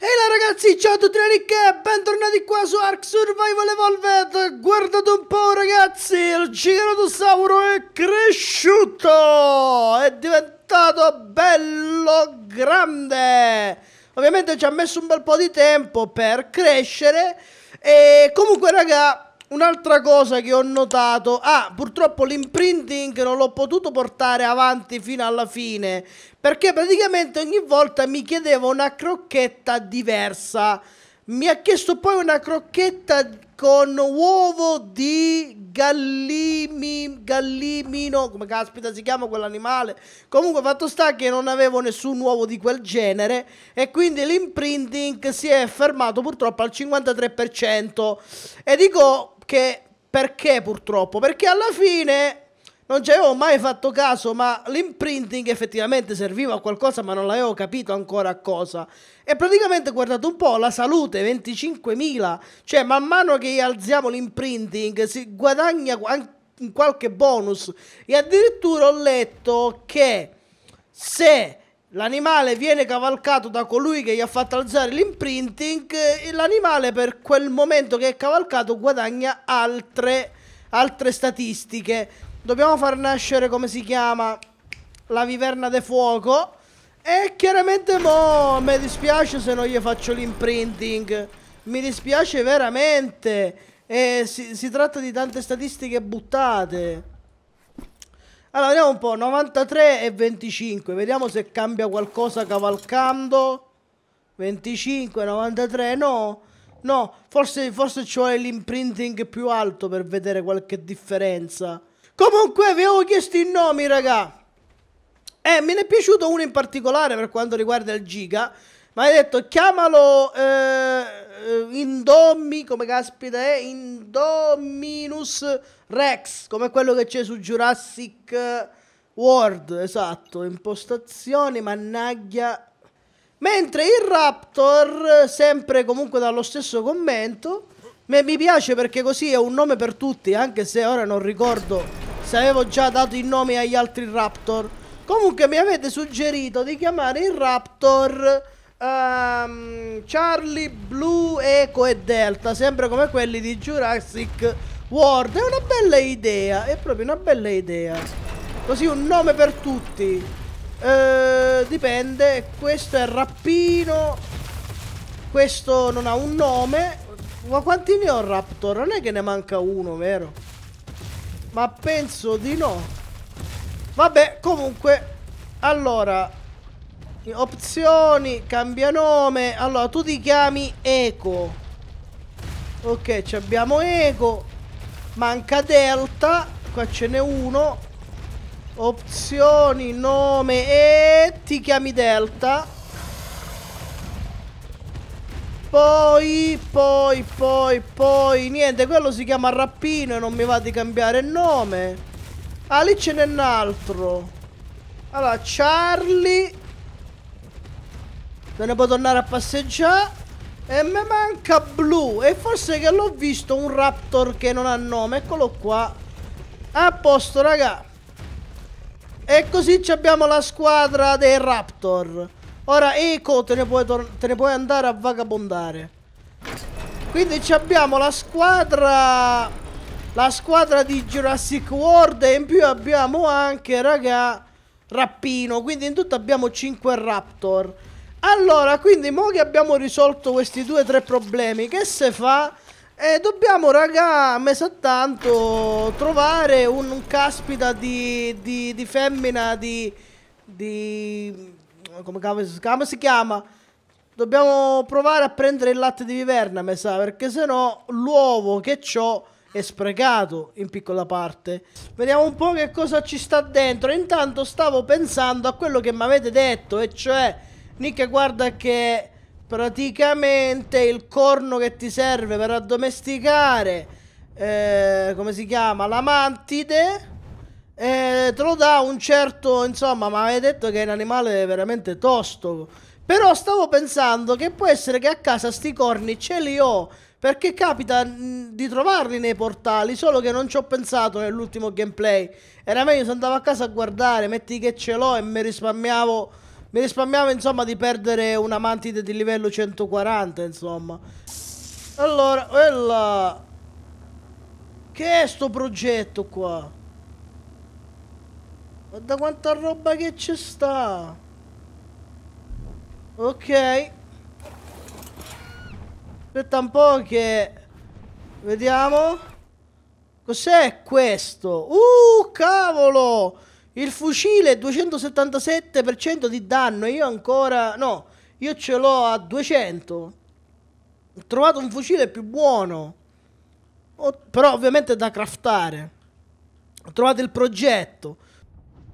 E là ragazzi, ciao a tutti ricche, bentornati qua su Ark Survival Evolved Guardate un po' ragazzi, il Giganotosauro è cresciuto, è diventato bello grande Ovviamente ci ha messo un bel po' di tempo per crescere E comunque raga, Un'altra cosa che ho notato, ah, purtroppo l'imprinting non l'ho potuto portare avanti fino alla fine, perché praticamente ogni volta mi chiedeva una crocchetta diversa. Mi ha chiesto poi una crocchetta con uovo di gallimi, gallimino, come caspita si chiama quell'animale. Comunque fatto sta che non avevo nessun uovo di quel genere e quindi l'imprinting si è fermato purtroppo al 53%. E dico, che perché purtroppo? Perché alla fine non ci avevo mai fatto caso, ma l'imprinting effettivamente serviva a qualcosa, ma non l'avevo capito ancora a cosa. E praticamente guardate un po' la salute, 25.000, cioè man mano che alziamo l'imprinting si guadagna qualche bonus e addirittura ho letto che se L'animale viene cavalcato da colui che gli ha fatto alzare l'imprinting e l'animale per quel momento che è cavalcato guadagna altre, altre statistiche. Dobbiamo far nascere, come si chiama, la viverna de fuoco. E chiaramente mo mi dispiace se non gli faccio l'imprinting. Mi dispiace veramente. Eh, si, si tratta di tante statistiche buttate. Allora, vediamo un po', 93 e 25, vediamo se cambia qualcosa cavalcando. 25, 93, no. No, forse, forse ci vuole l'imprinting più alto per vedere qualche differenza. Comunque, vi avevo chiesto i nomi, raga. Eh, me ne è piaciuto uno in particolare per quanto riguarda il Giga. Ma hai detto, chiamalo... Eh eh, in dommi, come caspita è, in rex, come quello che c'è su Jurassic World, esatto, impostazioni, mannaggia. Mentre il Raptor, sempre comunque dallo stesso commento, mi piace perché così è un nome per tutti, anche se ora non ricordo se avevo già dato i nomi agli altri Raptor. Comunque mi avete suggerito di chiamare il Raptor Um, Charlie, Blue, Eco e Delta, sempre come quelli di Jurassic World. È una bella idea, è proprio una bella idea. Così un nome per tutti. Uh, dipende, questo è Rappino, questo non ha un nome. Ma quanti ne ho Raptor? Non è che ne manca uno, vero? Ma penso di no. Vabbè, comunque... Allora, Opzioni, cambia nome. Allora, tu ti chiami Eco. Ok, abbiamo Eco. Manca Delta. Qua ce n'è uno. Opzioni, nome e ti chiami Delta. Poi, poi, poi, poi. Niente, quello si chiama Rappino e non mi va di cambiare nome. Ah, lì ce n'è un altro. Allora, Charlie Me ne puoi tornare a passeggiare. E mi manca blu. E forse che l'ho visto un raptor che non ha nome. Eccolo qua. A posto, raga. E così abbiamo la squadra dei raptor. Ora, Eco, te ne puoi, te ne puoi andare a vagabondare. Quindi abbiamo la squadra... La squadra di Jurassic World e in più abbiamo anche, raga, Rappino. Quindi in tutto abbiamo 5 Raptor. Allora, quindi mo che abbiamo risolto questi due o tre problemi, che se fa? Eh, dobbiamo, raga, a me sa tanto trovare un, un caspita di, di, di, femmina di... di... Come, come, si chiama? Dobbiamo provare a prendere il latte di viverna, me sa, perché sennò l'uovo che ho è sprecato in piccola parte. Vediamo un po' che cosa ci sta dentro. Intanto stavo pensando a quello che mi avete detto, e cioè Nick guarda che praticamente il corno che ti serve per addomesticare eh, come si chiama la mantide eh, te lo dà un certo insomma ma avevi detto che è un animale veramente tosto però stavo pensando che può essere che a casa sti corni ce li ho perché capita mm, di trovarli nei portali, solo che non ci ho pensato nell'ultimo gameplay. Era meglio se andavo a casa a guardare, metti che ce l'ho e mi risparmiavo mi risparmiavo insomma di perdere una mantide di livello 140 insomma. Allora, quella... Che è sto progetto qua? Guarda quanta roba che ci sta. Ok. Aspetta un po' che... Vediamo. Cos'è questo? Uh, cavolo! Il fucile 277% di danno, io ancora... No, io ce l'ho a 200. Ho trovato un fucile più buono. Ho, però ovviamente è da craftare. Ho trovato il progetto.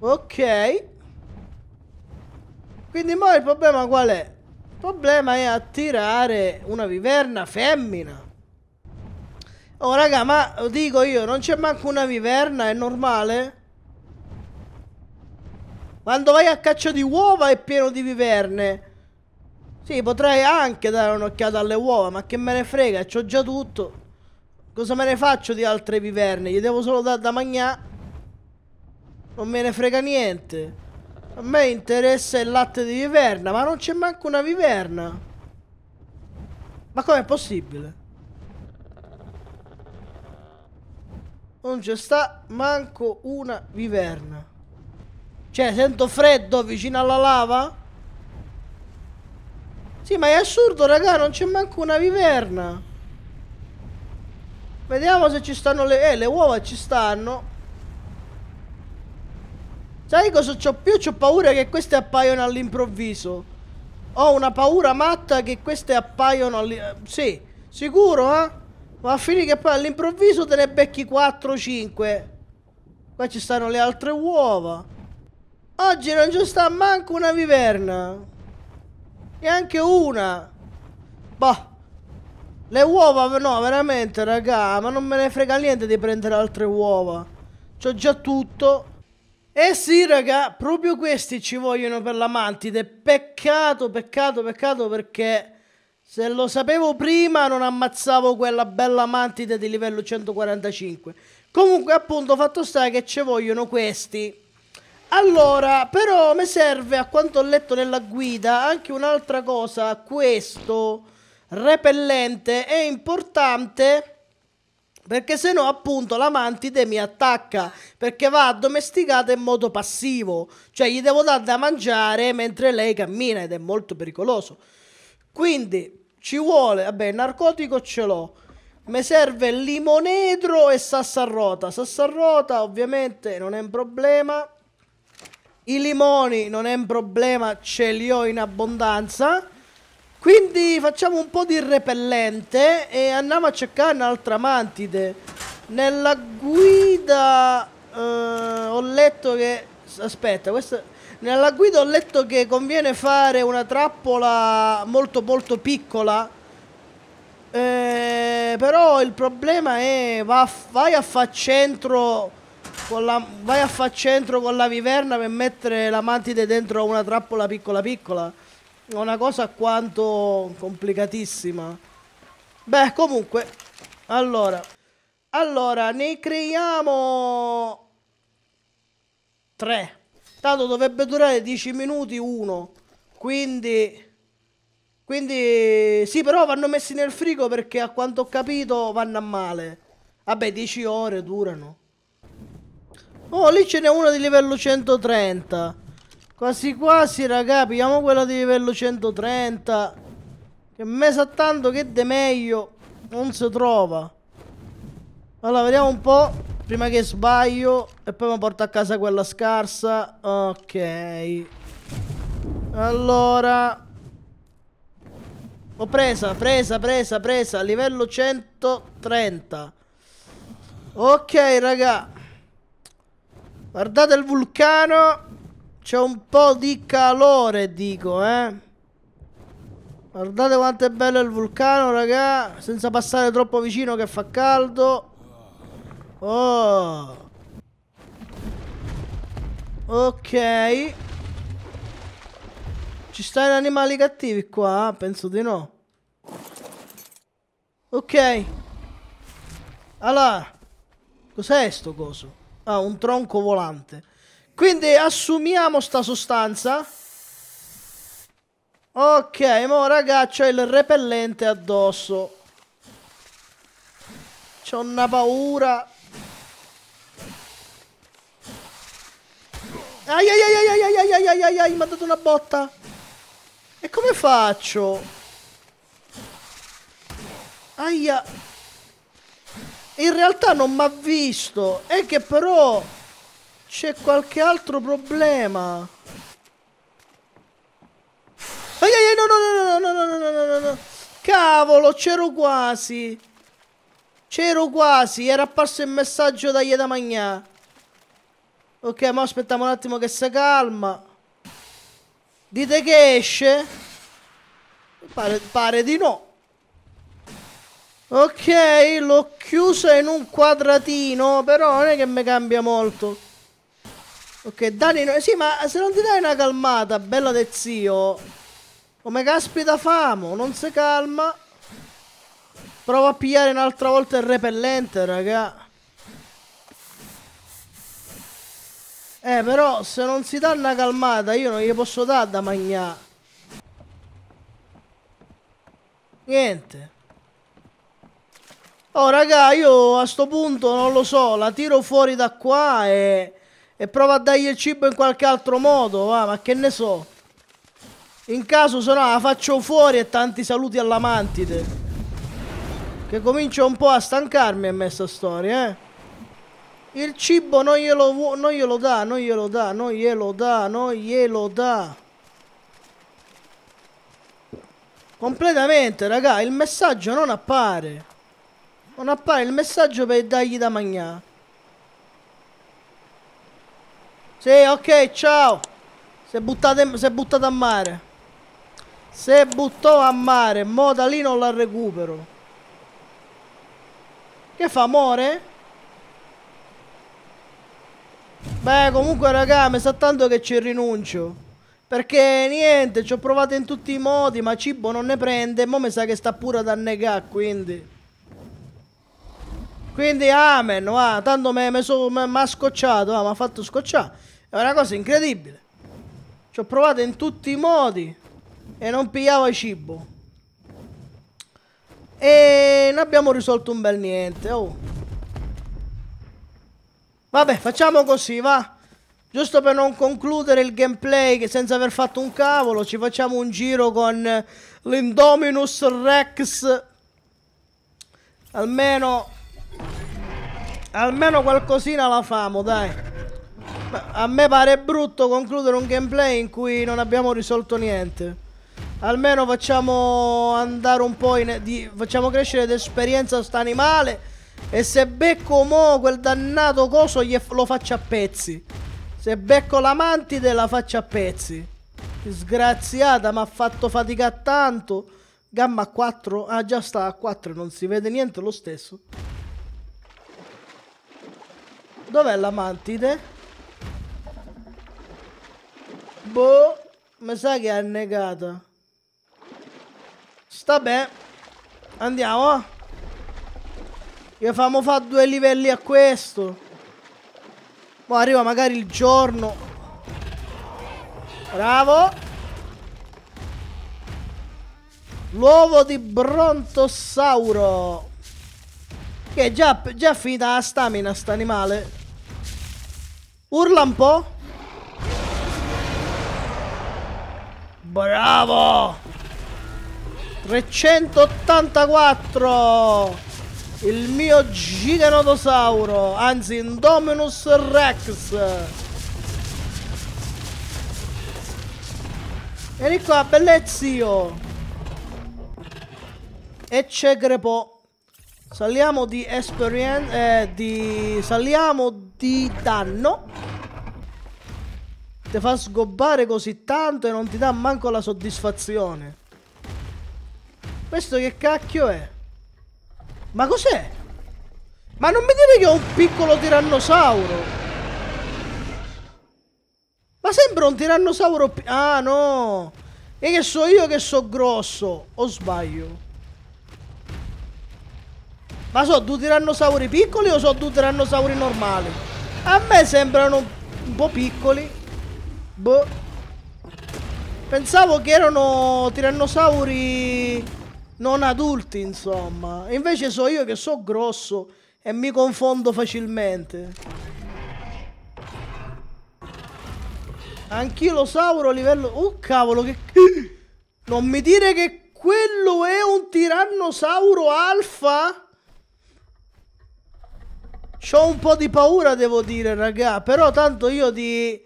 Ok. Quindi mo il problema qual è? Il problema è attirare una viverna femmina. Oh raga, ma lo dico io, non c'è manco una viverna, è normale? Quando vai a caccia di uova è pieno di viverne. Sì, potrei anche dare un'occhiata alle uova, ma che me ne frega, c'ho già tutto. Cosa me ne faccio di altre viverne? Gli devo solo dare da mangiare. Non me ne frega niente. A me interessa il latte di viverna, ma non c'è manco una viverna. Ma com'è possibile? Non c'è sta manco una viverna. Cioè, sento freddo vicino alla lava? Sì, ma è assurdo, raga, non c'è manco una viverna. Vediamo se ci stanno le... Eh, le uova ci stanno. Sai cosa ho più? Ho paura che queste appaiono all'improvviso. Ho una paura matta che queste appaiono all'improvviso. Eh, sì, sicuro, eh? Ma a finire che poi all'improvviso te ne becchi 4 5. Qua ci stanno le altre uova. Oggi non ci sta manco una viverna. Neanche una. Boh. Le uova, no, veramente, raga. Ma non me ne frega niente di prendere altre uova. C'ho già tutto. Eh sì, raga, proprio questi ci vogliono per la mantide. Peccato, peccato, peccato perché se lo sapevo prima non ammazzavo quella bella mantide di livello 145. Comunque, appunto, fatto sta che ci vogliono questi. Allora, però mi serve, a quanto ho letto nella guida, anche un'altra cosa. Questo repellente è importante... Perché se no appunto la mantide mi attacca Perché va addomesticata in modo passivo Cioè gli devo dare da mangiare mentre lei cammina ed è molto pericoloso Quindi ci vuole, vabbè narcotico ce l'ho Mi serve limonedro e sassarrota Sassarrota ovviamente non è un problema i limoni non è un problema, ce li ho in abbondanza. Quindi facciamo un po' di repellente e andiamo a cercare un'altra mantide. Nella guida eh, ho letto che... Aspetta, questa... Nella guida ho letto che conviene fare una trappola molto molto piccola. Eh, però il problema è va, vai a far centro la, vai a far centro con la viverna per mettere la mantide dentro a una trappola piccola piccola. È una cosa quanto complicatissima. Beh, comunque, allora, allora ne creiamo tre. Tanto dovrebbe durare 10 minuti uno. Quindi... Quindi sì, però vanno messi nel frigo perché a quanto ho capito vanno a male. Vabbè, 10 ore durano. Oh, lì ce n'è una di livello 130. Quasi quasi, raga, pigliamo quella di livello 130. Che me sa tanto che de meglio non si trova. Allora, vediamo un po'. Prima che sbaglio. E poi mi porto a casa quella scarsa. Ok. Allora. Ho presa, presa, presa, presa. Livello 130. Ok, raga. Guardate il vulcano. C'è un po' di calore, dico, eh. Guardate quanto è bello il vulcano, raga. Senza passare troppo vicino che fa caldo. Oh. Ok. Ci stanno animali cattivi qua? Penso di no. Ok. Allora. Cos'è sto coso? Ah, un tronco volante. Quindi assumiamo sta sostanza. Ok, mo raga c'ho il repellente addosso. C'ho una paura. Ai ai ai ai ai ai ai ai ai ai, mi ha dato una botta. E come faccio? Aia in realtà non mi ha visto. È che però c'è qualche altro problema. Ai, ai, no, no, no, no, no, no, no, no, no, no. Cavolo, c'ero quasi. C'ero quasi, era apparso il messaggio da da Magnà. Ok, ma aspettiamo un attimo che si calma. Dite che esce? Pare, pare di no. Ok, l'ho chiusa in un quadratino, però non è che mi cambia molto. Ok, Dani, no... sì, ma se non ti dai una calmata, bella del zio, come caspita famo, non si calma. Prova a pigliare un'altra volta il repellente, raga. Eh, però se non si dà una calmata io non gli posso dare da mangiare. Niente. Oh raga, io a sto punto non lo so, la tiro fuori da qua e, e provo a dargli il cibo in qualche altro modo, va, ma che ne so. In caso se no la faccio fuori e tanti saluti all'amantide. Che comincio un po' a stancarmi a me sta storia, eh. Il cibo non glielo, non glielo dà, non glielo dà, non glielo dà, non glielo dà. Completamente, raga, il messaggio non appare. Non appare il messaggio per dargli da mangiare. Sì, ok, ciao. Si è, buttate, si è buttata a mare. Si buttò a mare. Mo da lì non la recupero. Che fa, amore? Beh, comunque, raga, mi sa tanto che ci rinuncio. Perché niente, ci ho provato in tutti i modi, ma cibo non ne prende. Mo mi sa che sta pure ad annegare, quindi. Quindi amen, ah, tanto mi ha scocciato, mi ha fatto scocciare. È una cosa incredibile. Ci ho provato in tutti i modi e non pigliava cibo. E non abbiamo risolto un bel niente, oh. Vabbè, facciamo così, va. Giusto per non concludere il gameplay che senza aver fatto un cavolo ci facciamo un giro con l'Indominus Rex. Almeno Almeno qualcosina la famo, dai. A me pare brutto concludere un gameplay in cui non abbiamo risolto niente. Almeno facciamo andare un po' in... Di, facciamo crescere d'esperienza sta animale. E se becco mo quel dannato coso lo faccio a pezzi. Se becco la mantide la faccio a pezzi. Disgraziata, mi ha fatto fatica tanto. Gamma 4? Ah, già sta a 4, non si vede niente lo stesso. Dov'è la mantide? Boh, mi sa che è annegata. Sta bene. Andiamo. Gli famo fare due livelli a questo. Ma arriva magari il giorno. Bravo. L'uovo di Brontosauro. Che è già, già finita la stamina sta animale. Urla un po'. Bravo! 384! Il mio giganotosauro, anzi Indominus Rex. Vieni qua, bellezio! E c'è Grepo. Saliamo di esperienza. Eh, di. Saliamo di danno. Ti fa sgobbare così tanto e non ti dà manco la soddisfazione. Questo che cacchio è? Ma cos'è? Ma non mi dire che ho un piccolo tirannosauro. Ma sembra un tirannosauro... Ah no! E che so io che so grosso. O sbaglio? Ma sono due tirannosauri piccoli o sono due tirannosauri normali? A me sembrano un po' piccoli. Boh. Pensavo che erano tirannosauri non adulti, insomma. Invece so io che so grosso e mi confondo facilmente. Anchilosauro livello... Oh, cavolo, che... Non mi dire che quello è un tirannosauro alfa? C'ho un po' di paura, devo dire, raga. Però tanto io di...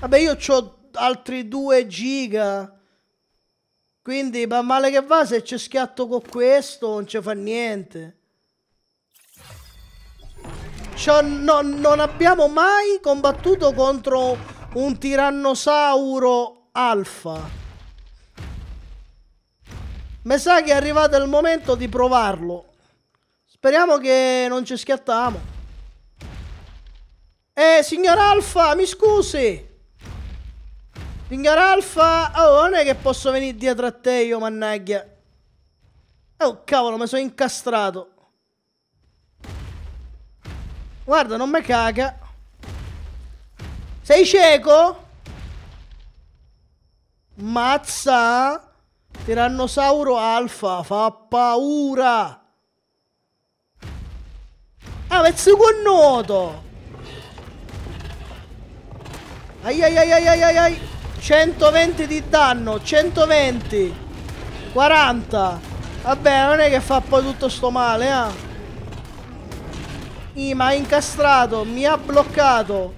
Vabbè, io ho altri 2 giga. Quindi, ma male che va, se ci schiatto con questo, non ci fa niente. No, non abbiamo mai combattuto contro un tirannosauro alfa. Mi sa che è arrivato il momento di provarlo. Speriamo che non ci schiattiamo. Eh, signor Alfa, mi scusi. Signor Alfa, oh, non è che posso venire dietro a te io, mannaggia. Oh, cavolo, mi sono incastrato. Guarda, non mi caga. Sei cieco? Mazza! Tirannosauro alfa, fa paura! Ah, ma pezzo con nuoto. Ai ai ai ai ai ai 120 di danno 120 40 Vabbè non è che fa poi tutto sto male eh Mi ha incastrato Mi ha bloccato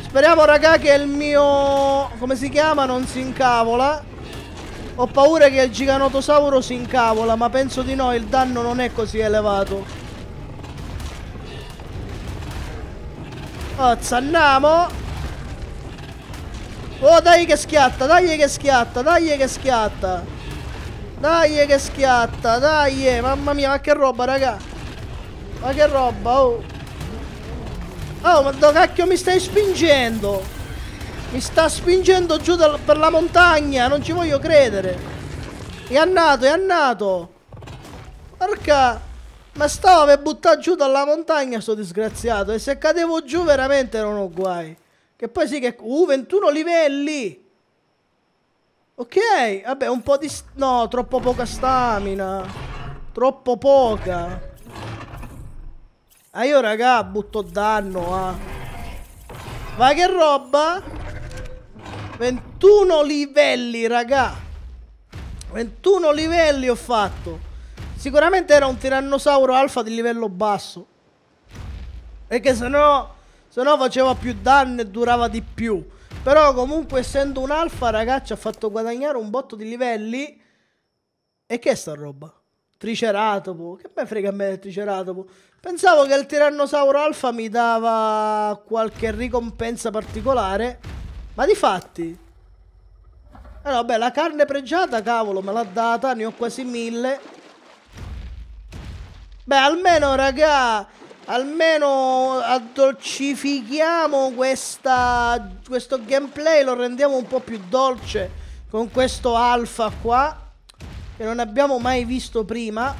Speriamo raga che il mio Come si chiama non si incavola Ho paura che il giganotosauro si incavola Ma penso di no Il danno non è così elevato Oh, zannamo Oh, dai che schiatta, dai che schiatta, dai che schiatta. Dai che schiatta, dai. Mamma mia, ma che roba, raga. Ma che roba, oh. Oh, ma dove cacchio mi stai spingendo? Mi sta spingendo giù dal, per la montagna, non ci voglio credere. È andato, è andato. Porca... Ma stavo per buttare giù dalla montagna sto disgraziato e se cadevo giù veramente erano guai. Che poi sì che... Uh, 21 livelli! Ok, vabbè, un po' di... No, troppo poca stamina. Troppo poca. Ah, io, raga, butto danno, ah. Ma che roba? 21 livelli, raga. 21 livelli ho fatto. Sicuramente era un tirannosauro alfa di livello basso. Perché sennò... Se no faceva più danni e durava di più. Però comunque essendo un alfa, ragazzi, ha fatto guadagnare un botto di livelli. E che è sta roba? Triceratopo. Che me frega a me del Triceratopo? Pensavo che il tirannosauro alfa mi dava qualche ricompensa particolare. Ma di fatti... Eh no, beh, la carne pregiata, cavolo, me l'ha data. Ne ho quasi mille. Beh, almeno, ragazzi... Almeno addolcifichiamo questa, questo gameplay, lo rendiamo un po' più dolce con questo alfa qua, che non abbiamo mai visto prima.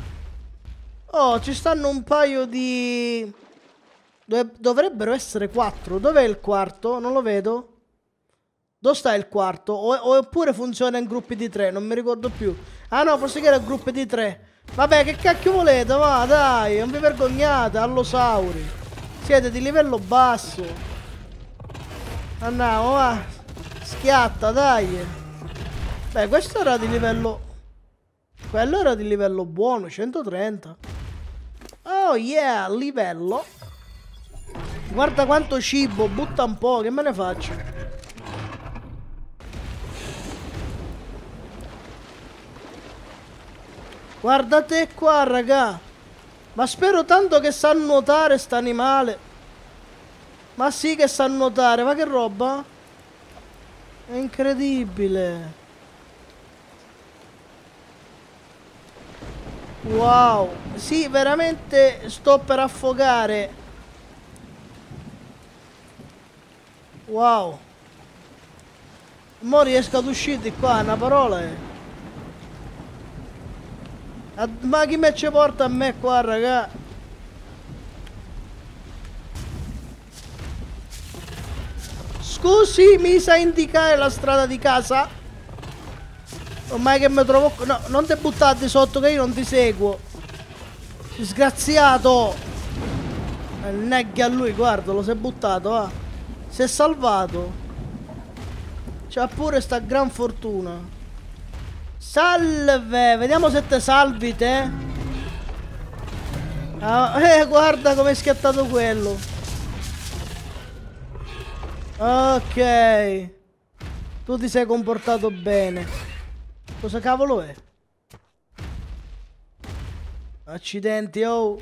Oh, ci stanno un paio di... dovrebbero essere quattro. Dov'è il quarto? Non lo vedo. Dove sta il quarto? O, oppure funziona in gruppi di tre, non mi ricordo più. Ah no, forse che era gruppi di tre. Vabbè, che cacchio volete? Va, dai, non vi vergognate, allosauri. Siete di livello basso. Andiamo, va. Schiatta, dai. Beh, questo era di livello... Quello era di livello buono, 130. Oh, yeah, livello. Guarda quanto cibo, butta un po', che me ne faccio? Guardate qua, raga. Ma spero tanto che sa nuotare sta animale. Ma sì che sa nuotare, ma che roba? È incredibile. Wow. Sì, veramente sto per affogare. Wow. Mo riesco ad uscire di qua, una parola è. Eh. Ma chi me ci porta a me qua, raga? Scusi, mi sa indicare la strada di casa? Ormai che mi trovo... No, non ti buttate sotto che io non ti seguo. Disgraziato! Eh, neghi a lui, guarda, lo si è buttato, va. Si è salvato. C'ha pure sta gran fortuna. Salve! Vediamo se te salvi te. Ah, eh, guarda come è schiattato quello. Ok. Tu ti sei comportato bene. Cosa cavolo è? Accidenti, oh.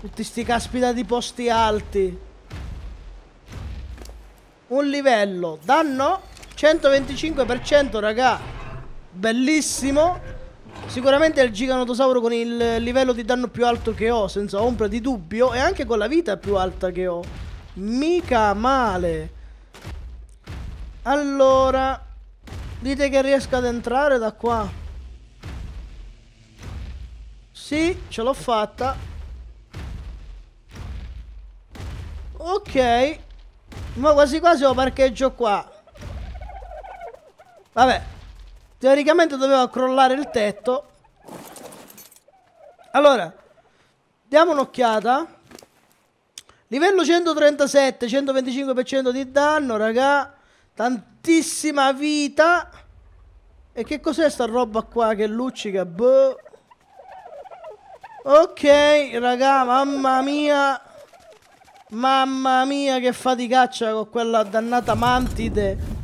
Tutti sti caspita di posti alti. Un livello. Danno 125%, raga. Bellissimo. Sicuramente è il giganotosauro con il livello di danno più alto che ho, senza ombra di dubbio. E anche con la vita più alta che ho. Mica male. Allora... Dite che riesco ad entrare da qua. Sì, ce l'ho fatta. Ok. Ma quasi quasi ho parcheggio qua. Vabbè, Teoricamente doveva crollare il tetto. Allora, diamo un'occhiata. Livello 137, 125% di danno, raga. Tantissima vita. E che cos'è sta roba qua che luccica? Boh. Ok, raga, mamma mia. Mamma mia che faticaccia con quella dannata mantide.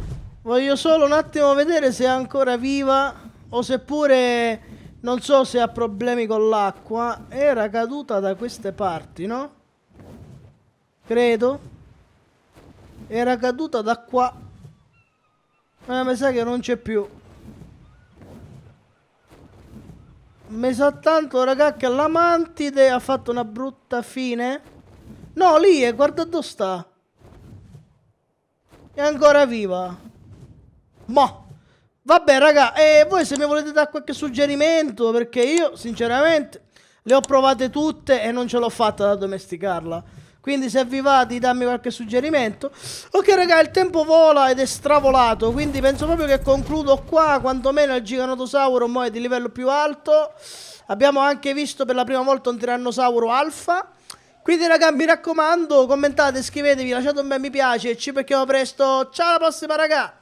Voglio solo un attimo vedere se è ancora viva o seppure non so se ha problemi con l'acqua. Era caduta da queste parti, no? Credo. Era caduta da qua. Ma eh, mi sa che non c'è più. Mi sa tanto, raga, che la mantide ha fatto una brutta fine. No, lì è, guarda dove sta. È ancora viva. Ma vabbè, raga, e eh, voi se mi volete dare qualche suggerimento, perché io sinceramente le ho provate tutte e non ce l'ho fatta da domesticarla. Quindi se vi va di darmi qualche suggerimento. Ok raga, il tempo vola ed è stravolato, quindi penso proprio che concludo qua, quantomeno il Giganotosauro mo è di livello più alto. Abbiamo anche visto per la prima volta un tirannosauro alfa. Quindi raga, mi raccomando, commentate, iscrivetevi, lasciate un bel mi piace e ci becchiamo presto. Ciao alla prossima raga!